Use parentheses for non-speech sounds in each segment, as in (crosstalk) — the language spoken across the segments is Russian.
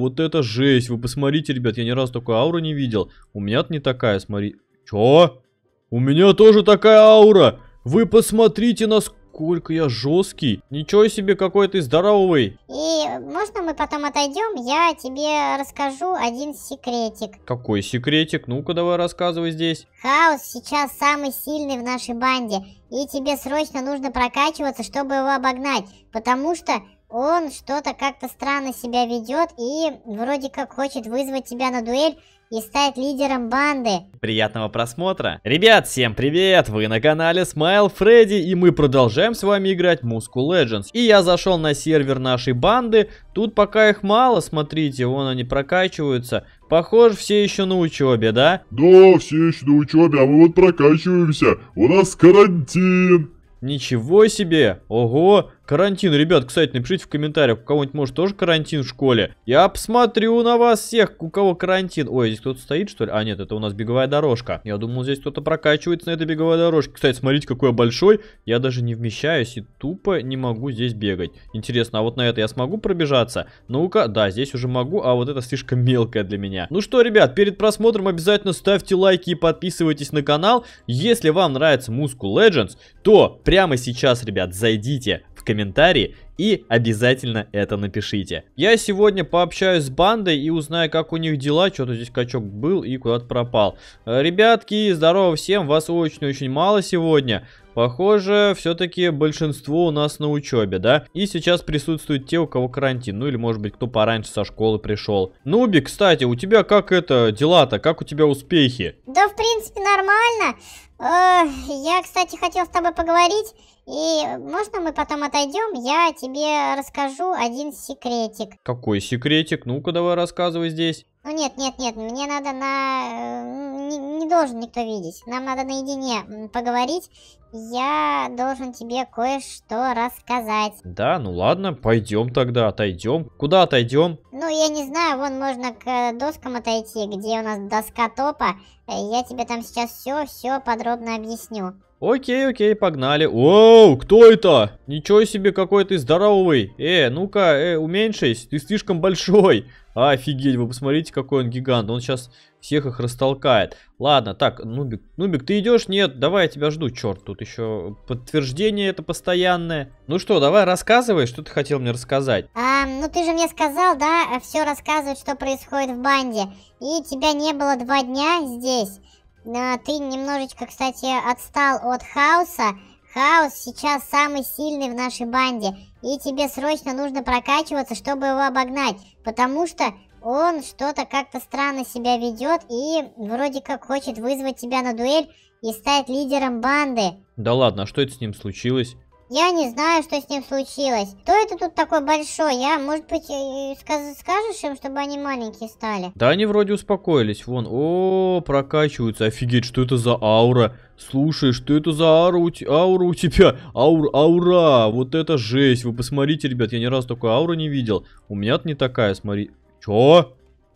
Вот это жесть. Вы посмотрите, ребят, я ни разу такой ауру не видел. У меня-то не такая, смотри. Чё? У меня тоже такая аура. Вы посмотрите, насколько я жесткий. Ничего себе, какой ты здоровый. И можно мы потом отойдем? Я тебе расскажу один секретик. Какой секретик? Ну-ка, давай рассказывай здесь. Хаос сейчас самый сильный в нашей банде. И тебе срочно нужно прокачиваться, чтобы его обогнать. Потому что он что-то как-то странно себя ведет и вроде как хочет вызвать тебя на дуэль и стать лидером банды. Приятного просмотра. Ребят, всем привет! Вы на канале Smile Freddy и мы продолжаем с вами играть Muscle Legends. И я зашел на сервер нашей банды. Тут пока их мало, смотрите, вон они прокачиваются. Похоже, все еще на учебе, да? Да, все еще на учебе, а мы вот прокачиваемся. У нас карантин. Ничего себе! Ого! Карантин, ребят, кстати, напишите в комментариях, у кого-нибудь может тоже карантин в школе. Я посмотрю на вас всех, у кого карантин. Ой, здесь кто-то стоит, что ли? А, нет, это у нас беговая дорожка. Я думал, здесь кто-то прокачивается на этой беговой дорожке. Кстати, смотрите, какой я большой. Я даже не вмещаюсь и тупо не могу здесь бегать. Интересно, а вот на это я смогу пробежаться? Ну-ка, да, здесь уже могу, а вот это слишком мелкое для меня. Ну что, ребят, перед просмотром обязательно ставьте лайки и подписывайтесь на канал. Если вам нравится Muscle Legends, то прямо сейчас, ребят, зайдите в комментарии и обязательно это напишите. Я сегодня пообщаюсь с бандой и узнаю, как у них дела, что-то здесь качок был и куда-то пропал. Э, ребятки, здорово всем, вас очень-очень мало сегодня. Похоже, все-таки большинство у нас на учебе, да? И сейчас присутствуют те, у кого карантин. Ну или, может быть, кто пораньше со школы пришел. Нуби, кстати, у тебя как это, дела-то? Как у тебя успехи? Да, в принципе, нормально. Э, я, кстати, хотел с тобой поговорить. И можно мы потом отойдем? Я тебе расскажу один секретик. Какой секретик? Ну-ка давай рассказывай здесь. Ну нет, нет, нет, мне надо на... Э, не, не должен никто видеть. Нам надо наедине поговорить. Я должен тебе кое-что рассказать. Да, ну ладно, пойдем тогда, отойдем. Куда отойдем? Ну, я не знаю, вон можно к э, доскам отойти, где у нас доска топа. Э, я тебе там сейчас все-все подробно объясню. Окей, окей, погнали. Оу, кто это? Ничего себе, какой ты здоровый. Э, ну-ка, э, уменьшись, ты слишком большой. Офигеть, вы посмотрите, какой он гигант. Он сейчас всех их растолкает. Ладно, так, Нубик, Нубик, ты идешь? Нет, давай, я тебя жду, черт, тут еще подтверждение это постоянное. Ну что, давай рассказывай, что ты хотел мне рассказать. А, ну ты же мне сказал, да, все рассказывать, что происходит в банде. И тебя не было два дня здесь. А, ты немножечко, кстати, отстал от хаоса. Хаос сейчас самый сильный в нашей банде, и тебе срочно нужно прокачиваться, чтобы его обогнать, потому что он что-то как-то странно себя ведет и вроде как хочет вызвать тебя на дуэль и стать лидером банды. Да ладно, а что это с ним случилось? Я не знаю, что с ним случилось. Кто это тут такой большой? Я, может быть, скажешь им, чтобы они маленькие стали? Да они вроде успокоились. Вон, о, прокачиваются. Офигеть, что это за аура? Слушай, что это за аура у, аура у тебя? Аур, аура, вот это жесть. Вы посмотрите, ребят, я ни разу такой ауры не видел. У меня-то не такая, смотри. Чё?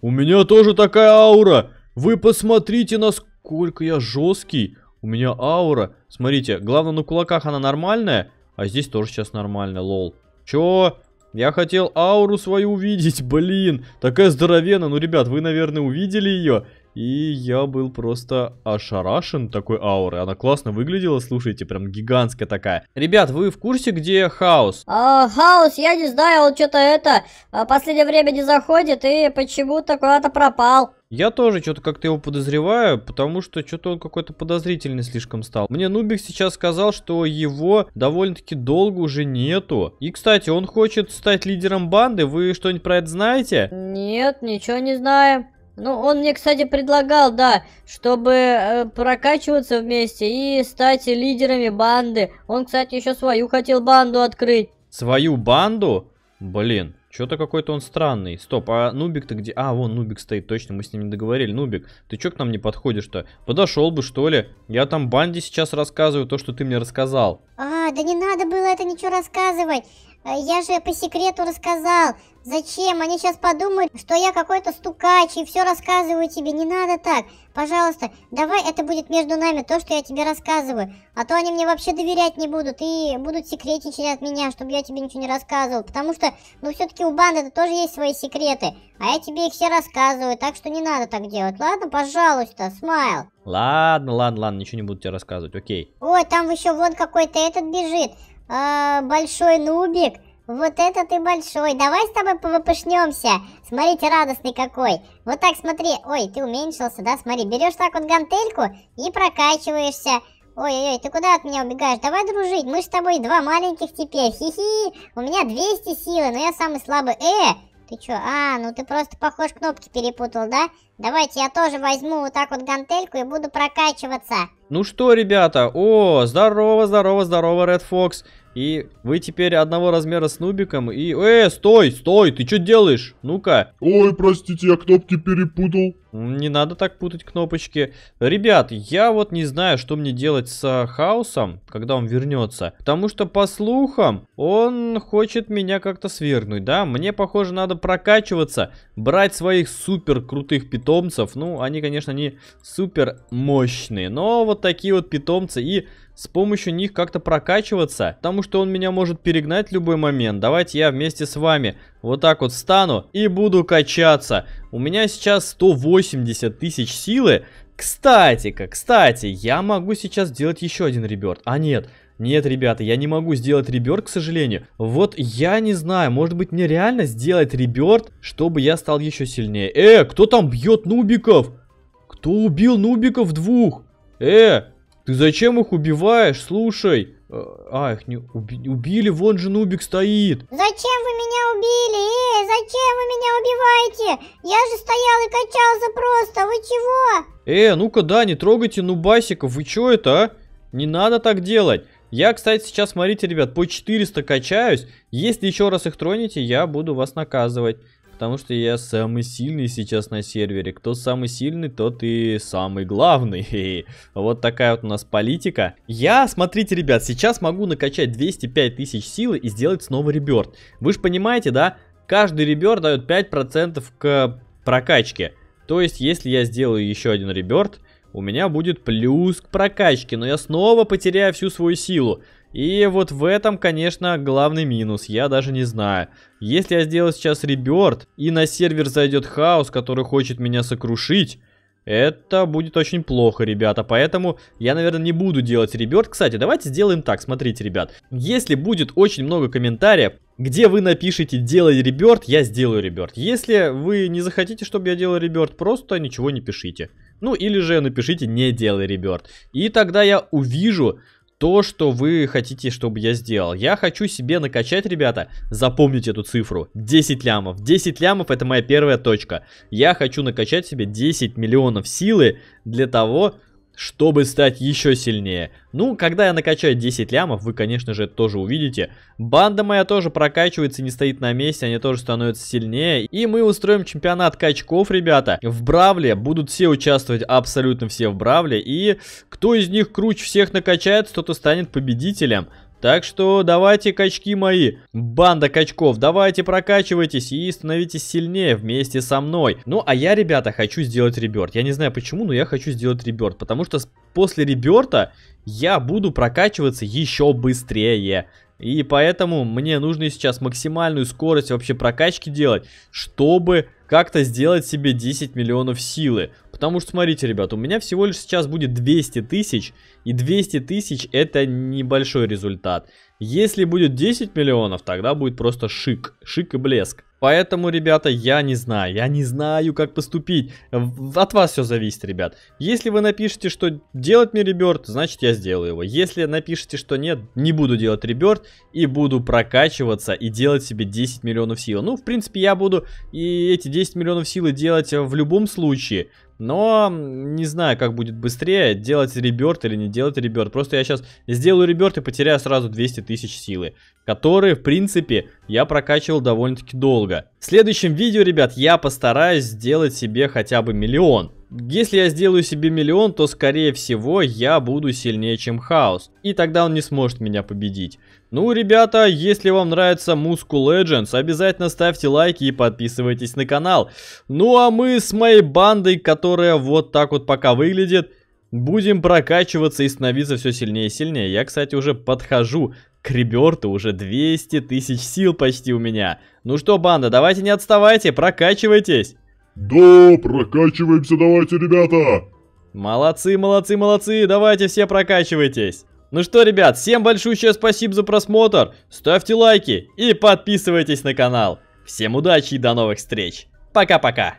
У меня тоже такая аура. Вы посмотрите, насколько я жесткий. У меня аура. Смотрите, главное на кулаках она нормальная, а здесь тоже сейчас нормально, лол. Чё? Я хотел ауру свою увидеть, блин. Такая здоровенная. Ну, ребят, вы, наверное, увидели ее. И я был просто ошарашен такой аурой. Она классно выглядела, слушайте, прям гигантская такая. Ребят, вы в курсе, где хаос? А, Хаус, я не знаю, он что-то это, а, последнее время не заходит и почему-то куда-то пропал. Я тоже что-то как-то его подозреваю, потому что что-то он какой-то подозрительный слишком стал. Мне Нубик сейчас сказал, что его довольно-таки долго уже нету. И, кстати, он хочет стать лидером банды. Вы что-нибудь про это знаете? Нет, ничего не знаем. Ну, он мне, кстати, предлагал, да, чтобы э, прокачиваться вместе и стать лидерами банды. Он, кстати, еще свою хотел банду открыть. Свою банду? Блин, что-то какой-то он странный. Стоп, а Нубик-то где? А, вон Нубик стоит, точно, мы с ним не договорили. Нубик, ты чё к нам не подходишь-то? Подошел бы, что ли? Я там банде сейчас рассказываю то, что ты мне рассказал. А, да не надо было это ничего рассказывать. Э, я же по секрету рассказал. Зачем? Они сейчас подумают, что я какой-то стукач и все рассказываю тебе. Не надо так. Пожалуйста, давай это будет между нами, то, что я тебе рассказываю. А то они мне вообще доверять не будут и будут секретничать от меня, чтобы я тебе ничего не рассказывал. Потому что, ну, все-таки у банды-то тоже есть свои секреты. А я тебе их все рассказываю, так что не надо так делать. Ладно, пожалуйста, смайл. Ладно, ладно, ладно, ничего не буду тебе рассказывать, окей. Ой, там еще вон какой-то этот бежит э, большой нубик. Вот это ты большой. Давай с тобой повыпышнемся. Смотрите радостный какой. Вот так смотри. Ой, ты уменьшился, да? Смотри, берешь так вот гантельку и прокачиваешься. Ой-ой-ой, ты куда от меня убегаешь? Давай дружить, мы с тобой два маленьких теперь. Хи-хи, у меня 200 силы, но я самый слабый. Э, ты чё? А, ну ты просто, похож, кнопки перепутал, да? Давайте я тоже возьму вот так вот гантельку и буду прокачиваться. Ну что, ребята, о, здорово, здорово, здорово, Red Fox. И вы теперь одного размера с Нубиком и... Э, стой, стой, ты что делаешь? Ну-ка. Ой, простите, я кнопки перепутал. Не надо так путать кнопочки. Ребят, я вот не знаю, что мне делать с Хаосом, когда он вернется. Потому что, по слухам, он хочет меня как-то свергнуть, да? Мне, похоже, надо прокачиваться, брать своих супер крутых питомцев питомцев. Ну, они, конечно, не супер мощные, но вот такие вот питомцы. И с помощью них как-то прокачиваться, потому что он меня может перегнать в любой момент. Давайте я вместе с вами вот так вот стану и буду качаться. У меня сейчас 180 тысяч силы. Кстати-ка, кстати, я могу сейчас сделать еще один реберт. А нет, нет, ребята, я не могу сделать реберт, к сожалению. Вот я не знаю, может быть мне реально сделать реберт, чтобы я стал еще сильнее. Э, кто там бьет нубиков? Кто убил нубиков двух? Э, ты зачем их убиваешь? Слушай. Э, а, их не уби убили, вон же Нубик стоит. Зачем вы меня убили? Эй, зачем вы меня убиваете? Я же стоял и качался просто, вы чего? Э, ну-ка, да, не трогайте Нубасиков, вы чё это, а? Не надо так делать. Я, кстати, сейчас, смотрите, ребят, по 400 качаюсь. Если еще раз их тронете, я буду вас наказывать. Потому что я самый сильный сейчас на сервере. Кто самый сильный, тот и самый главный. (laughs) вот такая вот у нас политика. Я, смотрите, ребят, сейчас могу накачать 205 тысяч силы и сделать снова реберт. Вы же понимаете, да? Каждый реберт дает 5% к прокачке. То есть, если я сделаю еще один реберт, у меня будет плюс к прокачке, но я снова потеряю всю свою силу. И вот в этом, конечно, главный минус, я даже не знаю. Если я сделаю сейчас реберт, и на сервер зайдет хаос, который хочет меня сокрушить, это будет очень плохо, ребята, поэтому я, наверное, не буду делать реберт. Кстати, давайте сделаем так, смотрите, ребят. Если будет очень много комментариев, где вы напишите «делай реберт», я сделаю реберт. Если вы не захотите, чтобы я делал реберт, просто ничего не пишите. Ну или же напишите «не делай реберт». И тогда я увижу, то, что вы хотите, чтобы я сделал. Я хочу себе накачать, ребята, запомните эту цифру, 10 лямов. 10 лямов это моя первая точка. Я хочу накачать себе 10 миллионов силы для того, чтобы стать еще сильнее. Ну, когда я накачаю 10 лямов, вы, конечно же, это тоже увидите. Банда моя тоже прокачивается, не стоит на месте, они тоже становятся сильнее. И мы устроим чемпионат качков, ребята. В Бравле будут все участвовать, абсолютно все в Бравле. И кто из них круче всех накачает, тот и станет победителем. Так что давайте, качки мои, банда качков, давайте прокачивайтесь и становитесь сильнее вместе со мной. Ну, а я, ребята, хочу сделать реберт. Я не знаю почему, но я хочу сделать реберт, потому что после реберта я буду прокачиваться еще быстрее. И поэтому мне нужно сейчас максимальную скорость вообще прокачки делать, чтобы как-то сделать себе 10 миллионов силы. Потому что, смотрите, ребят, у меня всего лишь сейчас будет 200 тысяч, и 200 тысяч это небольшой результат. Если будет 10 миллионов, тогда будет просто шик, шик и блеск. Поэтому, ребята, я не знаю, я не знаю, как поступить. Э, от вас все зависит, ребят. Если вы напишите, что делать мне реберт, значит я сделаю его. Если напишите, что нет, не буду делать реберт и буду прокачиваться и делать себе 10 миллионов сил. Ну, в принципе, я буду и эти 10 миллионов силы делать э, в любом случае. Но не знаю, как будет быстрее, делать реберт или не делать реберт. Просто я сейчас сделаю реберт и потеряю сразу 200 тысяч силы, которые, в принципе, я прокачивал довольно-таки долго. В следующем видео, ребят, я постараюсь сделать себе хотя бы миллион. Если я сделаю себе миллион, то скорее всего я буду сильнее, чем Хаос. И тогда он не сможет меня победить. Ну, ребята, если вам нравится Muscle Legends, обязательно ставьте лайки и подписывайтесь на канал. Ну а мы с моей бандой, которая вот так вот пока выглядит, будем прокачиваться и становиться все сильнее и сильнее. Я, кстати, уже подхожу к Реберту, уже 200 тысяч сил почти у меня. Ну что, банда, давайте не отставайте, прокачивайтесь! Да, прокачиваемся давайте, ребята! Молодцы, молодцы, молодцы, давайте все прокачивайтесь! Ну что, ребят, всем большое спасибо за просмотр, ставьте лайки и подписывайтесь на канал. Всем удачи и до новых встреч. Пока-пока.